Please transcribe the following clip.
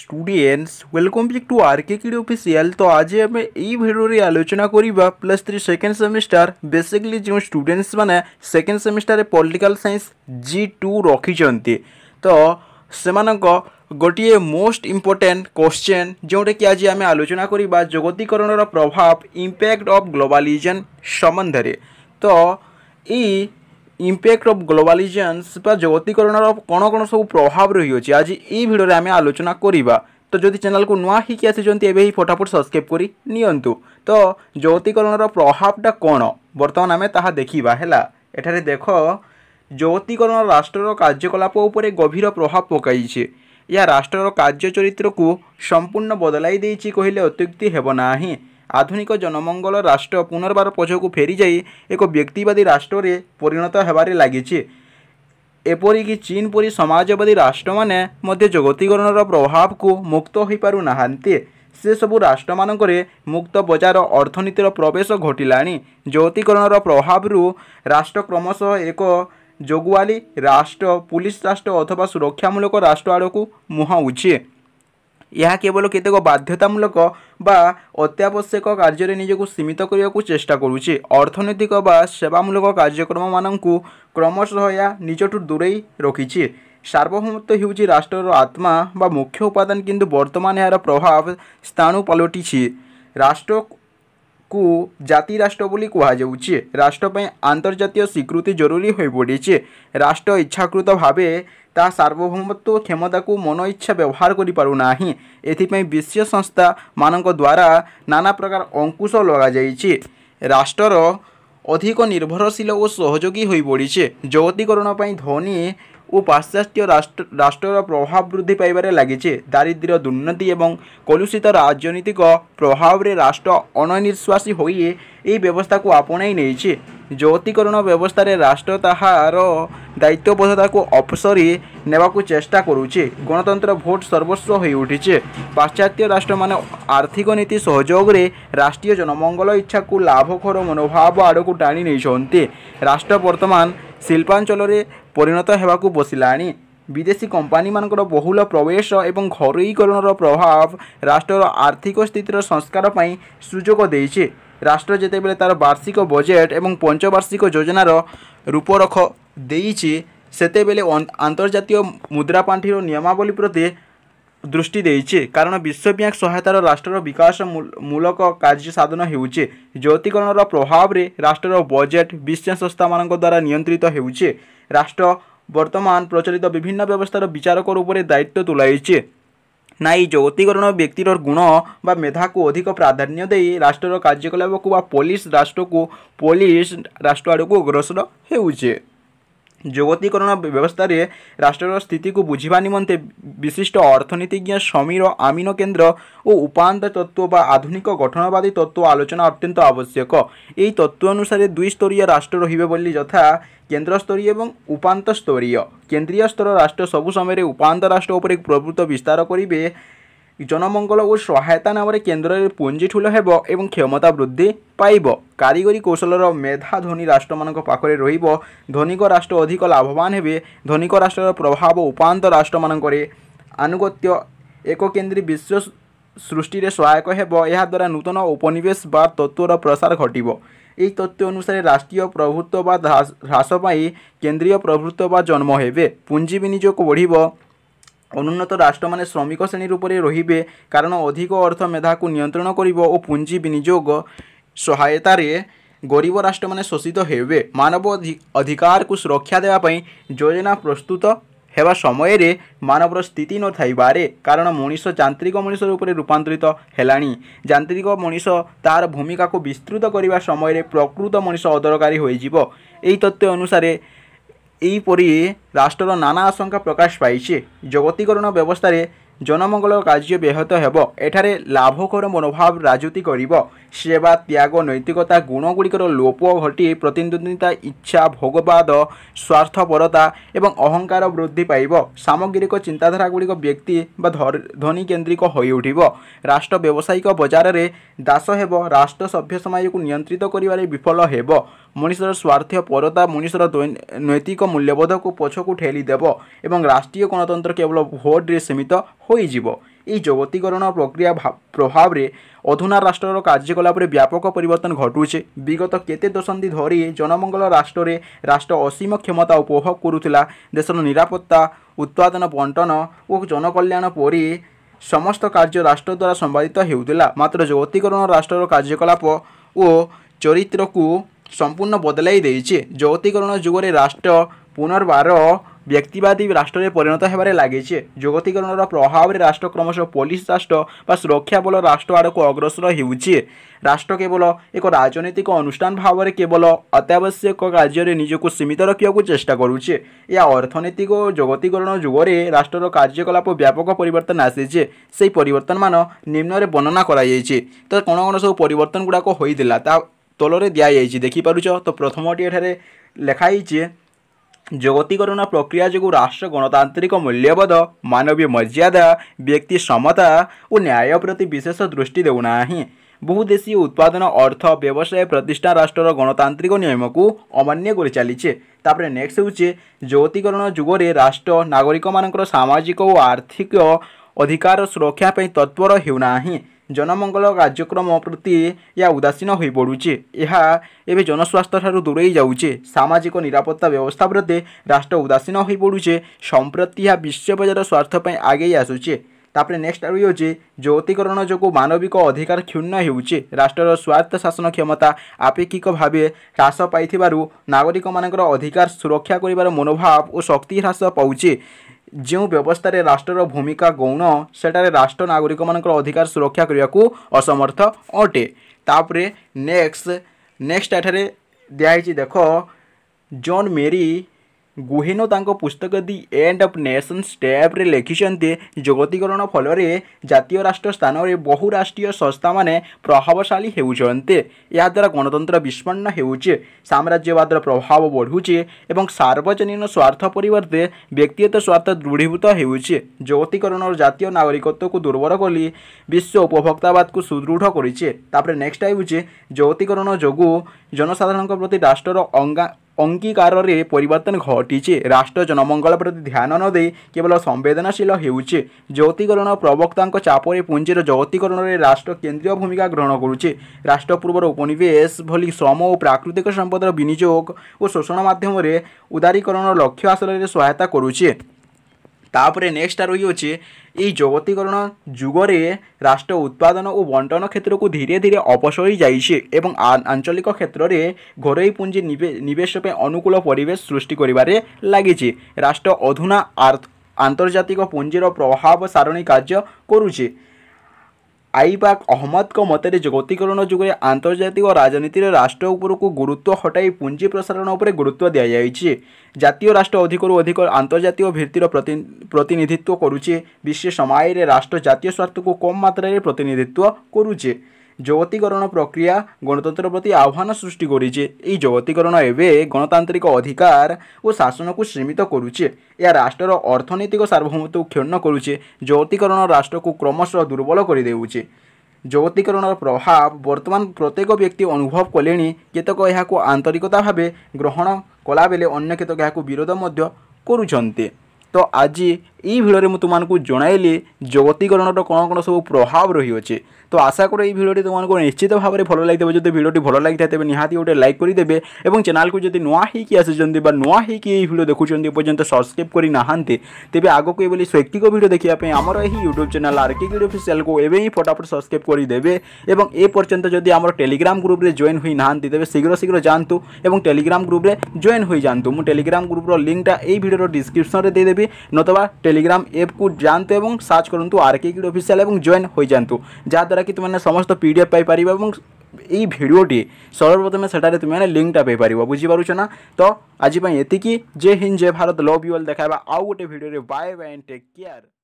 students welcome back to R K kid official তো আজ আমি এই ভিডিওরে আলোচনা করা plus three second semester basically যে স্টুডেন্টস মানে সেকেন্ড সেমিস্টারে পলিটিকাল সাইন্স জি টু রকিছেন তো সে ଗୋଟିଏ ମୋଷ୍ଟ ଇମ୍ପୋର୍ଟାଣ୍ଟ କୋଶ୍ଚେନ୍ ଯେଉଁଟାକି ଆଜି ଆମେ ଆଲୋଚନା କରିବା ଜଗତୀକରଣର ପ୍ରଭାବ ଇମ୍ପ୍ୟାକ୍ଟ ଅଫ୍ ଗ୍ଲୋବାଲିଜନ୍ ସମ୍ବନ୍ଧରେ ତ ଏଇ ইম্প্যাক্ট অফ গ্লোবালিজেন্স বা জগতীকরণর কোণ কোণ সব প্রভাব রয়েছে আজ এই ভিডিওরে আমি আলোচনা করা তো যদি চ্যানেলকে নূয়া হইকি আসিছেন এবে হি ফটাফট সবসক্রাইব করে নিয়ন্তু তো জগতীকরণর প্রভাবটা কোণ বর্তমান আমি তাহা দেখিবা হেলা এঠারে দেখ যৌতিকরণ রাষ্ট্রর কার্যকলাপ উপরে গভীর প্রভাব পকাইছে ଏହା ରାଷ୍ଟ୍ରର କାର୍ଯ୍ୟଚରିତ୍ରକୁ ସମ୍ପୂର୍ଣ୍ଣ ବଦଳାଇ ଦେଇଛି କହିଲେ ଅତ୍ୟୁକ୍ତି ହେବ ନାହିଁ ଆଧୁନିକ ଜନମଙ୍ଗଳ ରାଷ୍ଟ୍ର ପୁନର୍ବାର ପଛକୁ ଫେରିଯାଇ ଏକ ବ୍ୟକ୍ତିବାଦୀ ରାଷ୍ଟ୍ରରେ ପରିଣତ ହେବାରେ ଲାଗିଛି ଏପରିକି ଚୀନ୍ ପରି ସମାଜବାଦୀ ରାଷ୍ଟ୍ରମାନେ ମଧ୍ୟ ଜଗତୀକରଣର ପ୍ରଭାବକୁ ମୁକ୍ତ ହୋଇପାରୁନାହାନ୍ତି ସେସବୁ ରାଷ୍ଟ୍ରମାନଙ୍କରେ ମୁକ୍ତ ବଜାର ଅର୍ଥନୀତିର ପ୍ରବେଶ ଘଟିଲାଣି ଜଗତୀକରଣର ପ୍ରଭାବରୁ ରାଷ୍ଟ୍ର କ୍ରମଶଃ ଏକ ଜଗୁଆଲି ରାଷ୍ଟ୍ର ପୁଲିସ୍ ରାଷ୍ଟ୍ର ଅଥବା ସୁରକ୍ଷାମୂଳକ ରାଷ୍ଟ୍ର ଆଡ଼କୁ ମୁହାଁଉଛି ଏହା କେବଳ କେତେକ ବାଧ୍ୟତାମୂଳକ ବା ଅତ୍ୟାବଶ୍ୟକ କାର୍ଯ୍ୟରେ ନିଜକୁ ସୀମିତ କରିବାକୁ ଚେଷ୍ଟା କରୁଛି ଅର୍ଥନୈତିକ ବା ସେବାମୂଳକ କାର୍ଯ୍ୟକ୍ରମମାନଙ୍କୁ କ୍ରମଶଃ ଏହା ନିଜଠୁ ଦୂରେଇ ରଖିଛି ସାର୍ବଭୌମତ୍ୱ ହେଉଛି ରାଷ୍ଟ୍ରର ଆତ୍ମା ବା ମୁଖ୍ୟ ଉପାଦାନ କିନ୍ତୁ ବର୍ତ୍ତମାନ ଏହାର ପ୍ରଭାବ ସ୍ଥାଣୁ ପାଲଟିଛି ରାଷ୍ଟ୍ର କୁ ଜାତି ରାଷ୍ଟ୍ର ବୋଲି କୁହାଯାଉଛି ରାଷ୍ଟ୍ର ପାଇଁ ଆନ୍ତର୍ଜାତୀୟ ସ୍ୱୀକୃତି ଜରୁରୀ ହୋଇପଡ଼ିଛି ରାଷ୍ଟ୍ର ଇଚ୍ଛାକୃତ ଭାବେ ତା ସାର୍ବଭୌମତ୍ୱ କ୍ଷମତାକୁ ମନ ଇଚ୍ଛା ବ୍ୟବହାର କରିପାରୁନାହିଁ ଏଥିପାଇଁ ବିଶ୍ୱ ସଂସ୍ଥାମାନଙ୍କ ଦ୍ୱାରା ନାନା ପ୍ରକାର ଅଙ୍କୁଶ ଲଗାଯାଇଛି ରାଷ୍ଟ୍ରର ଅଧିକ ନିର୍ଭରଶୀଳ ଓ ସହଯୋଗୀ ହୋଇପଡ଼ିଛି ଯୌତିକରଣ ପାଇଁ ଧନୀ ও পাশ্চাত্য রাষ্ট্র রাষ্ট্রর প্রভাব বৃদ্ধি পাইবার লাগিছে দারিদ্র দুর্নীতি এবং কলুষিত রাজনৈতিক প্রভাবের রাষ্ট্র অননিশ্বাসী হয়ে এই ব্যবস্থা আপনাই নিয়েছে যৌতিকরণ ব্যবস্থায় রাষ্ট্র তাহার দায়িত্ববোধতা অপসরি নেওয়া চেষ্টা করুছে গণতন্ত্র ভোট সর্বস্ব হয়ে উঠিছে পাশ্চাত্য রাষ্ট্র মানে আর্থিক নীতি সহযোগে রাষ্ট্রীয় জনমঙ্গল ইচ্ছা লাভখর মনোভাব আড়ক টাণি নিয়েছেন রাষ্ট্র বর্তমান শিল্পাঞ্চলের ପରିଣତ ହେବାକୁ ବସିଲାଣି ବିଦେଶୀ କମ୍ପାନୀମାନଙ୍କର ବହୁଳ ପ୍ରବେଶ ଏବଂ ଘରୋଇକରଣର ପ୍ରଭାବ ରାଷ୍ଟ୍ରର ଆର୍ଥିକ ସ୍ଥିତିର ସଂସ୍କାର ପାଇଁ ସୁଯୋଗ ଦେଇଛି ରାଷ୍ଟ୍ର ଯେତେବେଳେ ତା'ର ବାର୍ଷିକ ବଜେଟ୍ ଏବଂ ପଞ୍ଚବାର୍ଷିକ ଯୋଜନାର ରୂପରେଖ ଦେଇଛି ସେତେବେଳେ ଆନ୍ତର୍ଜାତୀୟ ମୁଦ୍ରାପାଣ୍ଠିର ନିୟମାବଳୀ ପ୍ରତି ଦୃଷ୍ଟି ଦେଇଛି କାରଣ ବିଶ୍ୱବ୍ୟାଙ୍କ ସହାୟତାର ରାଷ୍ଟ୍ରର ବିକାଶ ମୂଳକ କାର୍ଯ୍ୟ ସାଧନ ହେଉଛି ଯୌତିକରଣର ପ୍ରଭାବରେ ରାଷ୍ଟ୍ରର ବଜେଟ୍ ବିଶ୍ୱ ସଂସ୍ଥାମାନଙ୍କ ଦ୍ୱାରା ନିୟନ୍ତ୍ରିତ ହେଉଛି ରାଷ୍ଟ୍ର ବର୍ତ୍ତମାନ ପ୍ରଚଳିତ ବିଭିନ୍ନ ବ୍ୟବସ୍ଥାର ବିଚାରକର ଉପରେ ଦାୟିତ୍ୱ ତୁଲାଇଛି ନା এই যৌক্তিকরণ ব্যক্তির গুণ বা মেধাকু অধিক প্রাধান্য দিয়ে রাষ্ট্রর কার্যকলাপকু বা পুলিশ রাষ্ট্রকু পুলিশ রাষ্ট্র আড়ক অগ্রসর হেউছে ଜଗତୀକରଣ ବ୍ୟବସ୍ଥାରେ ରାଷ୍ଟ୍ରର ସ୍ଥିତିକୁ ବୁଝିବା ନିମନ୍ତେ ବିଶିଷ୍ଟ ଅର୍ଥନୀତିଜ୍ଞ ସମୀର ଆମିନ କେନ୍ଦ୍ର ଓ ଉପାନ୍ତ ତତ୍ତ୍ୱ ବା ଆଧୁନିକ ଗଠନବାଦୀ ତତ୍ତ୍ୱ ଆଲୋଚନା ଅତ୍ୟନ୍ତ ଆବଶ୍ୟକ ଏହି ତତ୍ତ୍ୱ ଅନୁସାରେ ଦୁଇସ୍ତରୀୟ ରାଷ୍ଟ୍ର ରହିବେ ବୋଲି ଯଥା କେନ୍ଦ୍ରସ୍ତରୀୟ ଏବଂ ଉପାନ୍ତ ସ୍ତରୀୟ କେନ୍ଦ୍ରୀୟ ସ୍ତର ରାଷ୍ଟ୍ର ସବୁ ସମୟରେ ଉପାନ୍ତ ରାଷ୍ଟ୍ର ଉପରେ ପ୍ରଭୃତ ବିସ୍ତାର କରିବେ ଜନମଙ୍ଗଳ ଓ ସହାୟତା ନାମରେ କେନ୍ଦ୍ରରେ ପୁଞ୍ଜି ଠୁଲ ହେବ ଏବଂ କ୍ଷମତା ବୃଦ୍ଧି ପାଇବ କାରିଗରୀ କୌଶଳର ମେଧା ଧନୀ ରାଷ୍ଟ୍ରମାନଙ୍କ ପାଖରେ ରହିବ ଧନିକ ରାଷ୍ଟ୍ର ଅଧିକ ଲାଭବାନ ହେବେ ଧନିକ ରାଷ୍ଟ୍ରର ପ୍ରଭାବ ଉପାନ୍ତ ରାଷ୍ଟ୍ରମାନଙ୍କରେ ଆନୁଗତ୍ୟ ଏକକେନ୍ଦ୍ରୀ ବିଶ୍ୱ ସୃଷ୍ଟିରେ ସହାୟକ ହେବ ଏହାଦ୍ୱାରା ନୂତନ ଉପନିବେଶବାଦ ତତ୍ତ୍ୱର ପ୍ରସାର ଘଟିବ ଏହି ତତ୍ତ୍ୱ ଅନୁସାରେ ରାଷ୍ଟ୍ରୀୟ ପ୍ରଭୁତ୍ୱବାଦ ହ୍ରାସ ପାଇଁ କେନ୍ଦ୍ରୀୟ ପ୍ରଭୁତ୍ୱବାଦ ଜନ୍ମ ହେବେ ପୁଞ୍ଜି ବିନିଯୋଗ ବଢ଼ିବ অনুন্নত ରାଷ୍ଟ୍ରମାନେ ଶ୍ରମିକ ଶ୍ରେଣୀ ରୂପରେ ରହିବେ କାରଣ ଅଧିକ ଅର୍ଥ ମେଧାକୁ ନିୟନ୍ତ୍ରଣ କରିବ ଓ ପୁଞ୍ଜି ବିନିଯୋଗ ସହାୟତାରେ ଗରିବ ରାଷ୍ଟ୍ରମାନେ ଶୋଷିତ ହେବେ ମାନବ ଅଧିକାରକୁ ସୁରକ୍ଷା ଦେବା ପାଇଁ ଯୋଜନା ପ୍ରସ୍ତୁତ ହେବା ସମୟରେ ମାନବର ସ୍ଥିତି ନଥାଇବାରେ କାରଣ ମଣିଷ ଯାନ୍ତ୍ରିକ ମଣିଷ ରୂପରେ ରୂପାନ୍ତରିତ ହେଲାଣି ଯାନ୍ତ୍ରିକ ମଣିଷ ତାର ଭୂମିକାକୁ ବିସ୍ତୃତ କରିବା ସମୟରେ ପ୍ରକୃତ ମଣିଷ ଅଦରକାରୀ ହୋଇଯିବ ଏହି ତଥ୍ୟ ଅନୁସାରେ ଏହିପରି ରାଷ୍ଟ୍ରର ନାନା ଆଶଙ୍କା ପ୍ରକାଶ ପାଇଛି ଜଗତୀକରଣ ବ୍ୟବସ୍ଥାରେ ଜନମଙ୍ଗଳ କାର୍ଯ୍ୟ ବ୍ୟାହତ ହେବ ଏଠାରେ ଲାଭକର ମନୋଭାବ ରାଜୁତି କରିବ ସେବା ତ୍ୟାଗ ନୈତିକତା ଗୁଣଗୁଡ଼ିକର ଲୋପ ଘଟି ପ୍ରତିଦ୍ୱନ୍ଦିତା ଇଚ୍ଛା ଭୋଗବାଦ ସ୍ୱାର୍ଥପରତା ଏବଂ ଅହଙ୍କାର ବୃଦ୍ଧି ପାଇବ ସାମଗ୍ରିକ ଚିନ୍ତାଧାରାଗୁଡ଼ିକ ବ୍ୟକ୍ତି ବା ଧନୀ କେନ୍ଦ୍ରିକ ହୋଇଉଠିବ ରାଷ୍ଟ୍ର ବ୍ୟବସାୟିକ ବଜାରରେ ଦାସ ହେବ ରାଷ୍ଟ୍ର ସଭ୍ୟ ସମାଜକୁ ନିୟନ୍ତ୍ରିତ କରିବାରେ ବିଫଳ ହେବ ମଣିଷର ସ୍ୱାର୍ଥପରତା ମଣିଷର ନୈତିକ ମୂଲ୍ୟବୋଧକୁ ପଛକୁ ଠେଲିଦେବ ଏବଂ ରାଷ୍ଟ୍ରୀୟ ଗଣତନ୍ତ୍ର କେବଳ ଭୋଟ୍ରେ ସୀମିତ ହୋଇଯିବ ଏହି ଜଗତୀକରଣ ପ୍ରକ୍ରିୟା ପ୍ରଭାବରେ ଅଧୁନା ରାଷ୍ଟ୍ରର କାର୍ଯ୍ୟକଳାପରେ ବ୍ୟାପକ ପରିବର୍ତ୍ତନ ଘଟୁଛେ ବିଗତ କେତେ ଦଶନ୍ଧି ଧରି ଜନମଙ୍ଗଳ ରାଷ୍ଟ୍ରରେ ରାଷ୍ଟ୍ର ଅସୀମ କ୍ଷମତା ଉପଭୋଗ କରୁଥିଲା ଦେଶର ନିରାପତ୍ତା ଉତ୍ପାଦନ ବଣ୍ଟନ ଓ ଜନକଲ୍ୟାଣ ପରି ସମସ୍ତ କାର୍ଯ୍ୟ ରାଷ୍ଟ୍ର ଦ୍ୱାରା ସମ୍ପାଦିତ ହେଉଥିଲା ମାତ୍ର ଜଗତୀକରଣ ରାଷ୍ଟ୍ରର କାର୍ଯ୍ୟକଳାପ ଓ ଚରିତ୍ରକୁ ସମ୍ପୂର୍ଣ୍ଣ ବଦଳାଇ ଦେଇଛି ଯୌତିକରଣ ଯୁଗରେ ରାଷ୍ଟ୍ର ପୁନର୍ବାର ବ୍ୟକ୍ତିବାଦୀ ରାଷ୍ଟ୍ରରେ ପରିଣତ ହେବାରେ ଲାଗିଛି ଯୁଗତିକରଣର ପ୍ରଭାବରେ ରାଷ୍ଟ୍ର କ୍ରମଶଃ ପୋଲିସ ରାଷ୍ଟ୍ର ବା ସୁରକ୍ଷା ବଳ ରାଷ୍ଟ୍ର ଆଡ଼କୁ ଅଗ୍ରସର ହେଉଛି ରାଷ୍ଟ୍ର କେବଳ ଏକ ରାଜନୈତିକ ଅନୁଷ୍ଠାନ ଭାବରେ କେବଳ ଅତ୍ୟାବଶ୍ୟକ କାର୍ଯ୍ୟରେ ନିଜକୁ ସୀମିତ ରଖିବାକୁ ଚେଷ୍ଟା କରୁଛି ଏହା ଅର୍ଥନୈତିକ ଓ ଜଗତୀକରଣ ଯୁଗରେ ରାଷ୍ଟ୍ରର କାର୍ଯ୍ୟକଳାପ ବ୍ୟାପକ ପରିବର୍ତ୍ତନ ଆସିଛି ସେହି ପରିବର୍ତ୍ତନମାନ ନିମ୍ନରେ ବର୍ଣ୍ଣନା କରାଯାଇଛି ତ କ'ଣ କ'ଣ ସବୁ ପରିବର୍ତ୍ତନ ଗୁଡ଼ାକ ହୋଇଥିଲା ତା ତଳରେ ଦିଆଯାଇଛି ଦେଖିପାରୁଛ ତ ପ୍ରଥମଟି ଏଠାରେ ଲେଖା ହେଇଛି ଜଗତୀକରଣ ପ୍ରକ୍ରିୟା ଯୋଗୁଁ ରାଷ୍ଟ୍ର ଗଣତାନ୍ତ୍ରିକ ମୂଲ୍ୟବୋଧ ମାନବୀୟ ମର୍ଯ୍ୟାଦା ବ୍ୟକ୍ତି ସମତା ଓ ନ୍ୟାୟ ପ୍ରତି ବିଶେଷ ଦୃଷ୍ଟି ଦେଉନାହିଁ ବହୁଦେଶୀୟ ଉତ୍ପାଦନ ଅର୍ଥ ବ୍ୟବସାୟ ପ୍ରତିଷ୍ଠା ରାଷ୍ଟ୍ରର ଗଣତାନ୍ତ୍ରିକ ନିୟମକୁ ଅମାନ୍ୟ କରିଚାଲିଛି ତାପରେ ନେକ୍ସଟ ହେଉଛି ଯୌତୀକରଣ ଯୁଗରେ ରାଷ୍ଟ୍ର ନାଗରିକମାନଙ୍କର ସାମାଜିକ ଓ ଆର୍ଥିକ ଅଧିକାର ସୁରକ୍ଷା ପାଇଁ ତତ୍ପର ହେଉନାହିଁ ଜନମଙ୍ଗଳ କାର୍ଯ୍ୟକ୍ରମ ପ୍ରତି ଏହା ଉଦାସୀନ ହୋଇପଡ଼ୁଛି ଏହା ଏବେ ଜନସ୍ୱାସ୍ଥ୍ୟ ଠାରୁ ଦୂରେଇ ଯାଉଛି ସାମାଜିକ ନିରାପତ୍ତା ବ୍ୟବସ୍ଥା ପ୍ରତି ରାଷ୍ଟ୍ର ଉଦାସୀନ ହୋଇପଡ଼ୁଛି ସମ୍ପ୍ରତି ଏହା ବିଶ୍ୱବଜାର ସ୍ୱାର୍ଥ ପାଇଁ ଆଗେଇ ଆସୁଛି ତାପରେ ନେକ୍ସଟ ରହିଅଛି ଯୌତିକରଣ ଯୋଗୁଁ ମାନବିକ ଅଧିକାର କ୍ଷୁଣ୍ଣ ହେଉଛି ରାଷ୍ଟ୍ରର ସ୍ୱାୟତ୍ତ ଶାସନ କ୍ଷମତା ଆପେକ୍ଷିକ ଭାବେ ହ୍ରାସ ପାଇଥିବାରୁ ନାଗରିକମାନଙ୍କର ଅଧିକାର ସୁରକ୍ଷା କରିବାର ମନୋଭାବ ଓ ଶକ୍ତି ହ୍ରାସ ପାଉଛି ଯେଉଁ ବ୍ୟବସ୍ଥାରେ ରାଷ୍ଟ୍ରର ଭୂମିକା ଗୌଣ ସେଠାରେ ରାଷ୍ଟ୍ର ନାଗରିକମାନଙ୍କର ଅଧିକାର ସୁରକ୍ଷା କରିବାକୁ ଅସମର୍ଥ ଅଟେ ତାପରେ ନେକ୍ସଟ ନେକ୍ସଟ ଏଠାରେ ଦିଆହେଇଛି ଦେଖ ଜନ୍ ମେରି ଗୁହେନ ତାଙ୍କ ପୁସ୍ତକ ଦି ଏଣ୍ଡ ଅଫ୍ ନେସନ୍ସ ଟ୍ୟାବ୍ରେ ଲେଖିଛନ୍ତି ଜଗତୀକରଣ ଫଳରେ ଜାତୀୟ ରାଷ୍ଟ୍ର ସ୍ଥାନରେ ବହୁରାଷ୍ଟ୍ରୀୟ ସଂସ୍ଥାମାନେ ପ୍ରଭାବଶାଳୀ ହେଉଛନ୍ତି ଏହାଦ୍ୱାରା ଗଣତନ୍ତ୍ର ବିସ୍ମନ୍ନ ହେଉଛି ସାମ୍ରାଜ୍ୟବାଦର ପ୍ରଭାବ ବଢ଼ୁଛି ଏବଂ ସାର୍ବଜନୀନ ସ୍ୱାର୍ଥ ପରିବର୍ତ୍ତେ ବ୍ୟକ୍ତିଗତ ସ୍ୱାର୍ଥ ଦୃଢ଼ୀଭୂତ ହେଉଛି ଜଗତୀକରଣର ଜାତୀୟ ନାଗରିକତ୍ୱକୁ ଦୁର୍ବଳ କରି ବିଶ୍ୱ ଉପଭୋକ୍ତାବାଦକୁ ସୁଦୃଢ଼ କରିଛି ତାପରେ ନେକ୍ସଟ ହେଉଛି ଜଗତୀକରଣ ଯୋଗୁଁ ଜନସାଧାରଣଙ୍କ ପ୍ରତି ରାଷ୍ଟ୍ରର ଅଙ୍ଗା ଅଙ୍ଗୀକାରରେ ପରିବର୍ତ୍ତନ ଘଟିଛି ରାଷ୍ଟ୍ର ଜନମଙ୍ଗଳ ପ୍ରତି ଧ୍ୟାନ ନ ଦେଇ କେବଳ ସମ୍ବେଦନାଶୀଳ ହେଉଛି ଯୌତିକରଣ ପ୍ରବକ୍ତାଙ୍କ ଚାପରେ ପୁଞ୍ଜିର ଯୌତିକରଣରେ ରାଷ୍ଟ୍ର କେନ୍ଦ୍ରୀୟ ଭୂମିକା ଗ୍ରହଣ କରୁଛି ରାଷ୍ଟ୍ର ପୂର୍ବର ଉପନିବେଶ ଭଳି ଶ୍ରମ ଓ ପ୍ରାକୃତିକ ସମ୍ପଦର ବିନିଯୋଗ ଓ ଶୋଷଣ ମାଧ୍ୟମରେ ଉଦାରୀକରଣ ଲକ୍ଷ୍ୟ ହାସଲରେ ସହାୟତା କରୁଛି ତାପରେ ନେକ୍ସଟଟା ରହିଅଛି এই জগতীকরণ যুগরে রাষ্ট্র উৎপাদন ও বন্টন ক্ষেত্রকে ধীরে ধীরে অপসরি যাইছে এবং আঞ্চলিক ক্ষেত্রে ঘরোই পুঞ্জি নিবেশপে অনুকূল পরিবেশ সৃষ্টি করবার লাগিছে রাষ্ট্র অধুনা আন্তর্জাতিক পুঞ্জির প্রভাব সারণী কার্য করুছে ଆଇବାକ୍ ଅହମ୍ମଦଙ୍କ ମତରେ ଜଗତୀକରଣ ଯୁଗରେ ଆନ୍ତର୍ଜାତିକ ରାଜନୀତିରେ ରାଷ୍ଟ୍ର ଉପରକୁ ଗୁରୁତ୍ୱ ହଟାଇ ପୁଞ୍ଜି ପ୍ରସାରଣ ଉପରେ ଗୁରୁତ୍ୱ ଦିଆଯାଇଛି ଜାତୀୟ ରାଷ୍ଟ୍ର ଅଧିକରୁ ଅଧିକ ଆନ୍ତର୍ଜାତୀୟ ଭିତ୍ତିର ପ୍ରତିନିଧିତ୍ୱ କରୁଛି ବିଶ୍ୱ ସମୟରେ ରାଷ୍ଟ୍ର ଜାତୀୟ ସ୍ୱାର୍ଥକୁ କମ୍ ମାତ୍ରାରେ ପ୍ରତିନିଧିତ୍ୱ କରୁଛି ଜଗତୀକରଣ ପ୍ରକ୍ରିୟା ଗଣତନ୍ତ୍ର ପ୍ରତି ଆହ୍ୱାନ ସୃଷ୍ଟି କରିଛି ଏହି ଜଗତୀକରଣ ଏବେ ଗଣତାନ୍ତ୍ରିକ ଅଧିକାର ଓ ଶାସନକୁ ସୀମିତ କରୁଛି ଏହା ରାଷ୍ଟ୍ରର ଅର୍ଥନୈତିକ ସାର୍ବଭୌମତ୍ୱକୁ କ୍ଷୁଣ୍ଣ କରୁଛି ଜଗତୀକରଣ ରାଷ୍ଟ୍ରକୁ କ୍ରମଶଃ ଦୁର୍ବଳ କରିଦେଉଛି ଜଗତୀକରଣର ପ୍ରଭାବ ବର୍ତ୍ତମାନ ପ୍ରତ୍ୟେକ ବ୍ୟକ୍ତି ଅନୁଭବ କଲେଣି କେତେକ ଏହାକୁ ଆନ୍ତରିକତା ଭାବେ ଗ୍ରହଣ କଲାବେଳେ ଅନ୍ୟ କେତେକ ଏହାକୁ ବିରୋଧ ମଧ୍ୟ କରୁଛନ୍ତି ତ ଆଜି ଏଇ ଭିଡ଼ିଓରେ ମୁଁ ତୁମମାନଙ୍କୁ ଜଣାଇଲି ଜଗତୀକରଣର କ'ଣ କ'ଣ ସବୁ ପ୍ରଭାବ ରହିଅଛି ତ ଆଶା କରେ ଏଇ ଭିଡ଼ିଓଟି ତୁମମାନଙ୍କୁ ନିଶ୍ଚିତ ଭାବରେ ଭଲ ଲାଗିଥିବ ଯଦି ଭିଡ଼ିଓଟି ଭଲ ଲାଗିଥାଏ ତେବେ ନିହାତି ଗୋଟେ ଲାଇକ୍ କରିଦେବେ ଏବଂ ଚ୍ୟାନେଲକୁ ଯଦି ନୂଆ ହେଇକି ଆସିଛନ୍ତି ବା ନୂଆ ହେଇକି ଏହି ଭିଡ଼ିଓ ଦେଖୁଛନ୍ତି ଏପର୍ଯ୍ୟନ୍ତ ସବସ୍କ୍ରାଇବ୍ କରିନାହାନ୍ତି ତେବେ ଆଗକୁ ଏଭଳି ଶୈକ୍ଷିକ ଭିଡ଼ିଓ ଦେଖିବା ପାଇଁ ଆମର ଏହି ୟୁଟ୍ୟୁବ୍ ଚ୍ୟାନେଲ୍ ଆର୍କି ଗିଡ଼ ଅଫିସିଆଲକୁ ଏବେ ହିଁ ଫଟାଫଟ ସବସ୍କ୍ରାଇବ୍ କରିଦେବେ ଏବଂ ଏ ପର୍ଯ୍ୟନ୍ତ ଯଦି ଆମର ଟେଲିଗ୍ରାମ ଗ୍ରୁପ୍ରେ ଜଏନ୍ ହୋଇନାହାନ୍ତି ତେବେ ଶୀଘ୍ର ଶୀଘ୍ର ଯାଆନ୍ତୁ ଏବଂ ଟେଲିଗ୍ରାମ ଗ୍ରୁପ୍ରେ ଜଏନ୍ ହୋଇଯାଆନ୍ତୁ ମୁଁ ଟେଲିଗ୍ରାମ ଗ୍ରୁପ୍ର ଲିଙ୍କଟା ଏଇ ଭିଡ଼ିଓର ଡିସ୍କ୍ରିପସନ୍ରେ ଦେଇଦେବି নতুবা টেলিগ্রাম এপ কু যাতে এবং সার্চ করতু আর কে কিড অফিসিয়াল এবং জয়েন হয়ে যাতে যাদ্বারা কি তুমি সমস্ত পিডিএফ পাইপার এবং এই ভিডিওটি সর্বপ্রথমে সেটারে তুমি লিঙ্কটা মানে পাইপার বুঝিপারুছ না তো আজপাই এতিকি জয় হিন্দ জয় ভারত লভ ইউ অল দেখা আউ গোটে ভিডিওরে বাই বাই টেক কেয়ার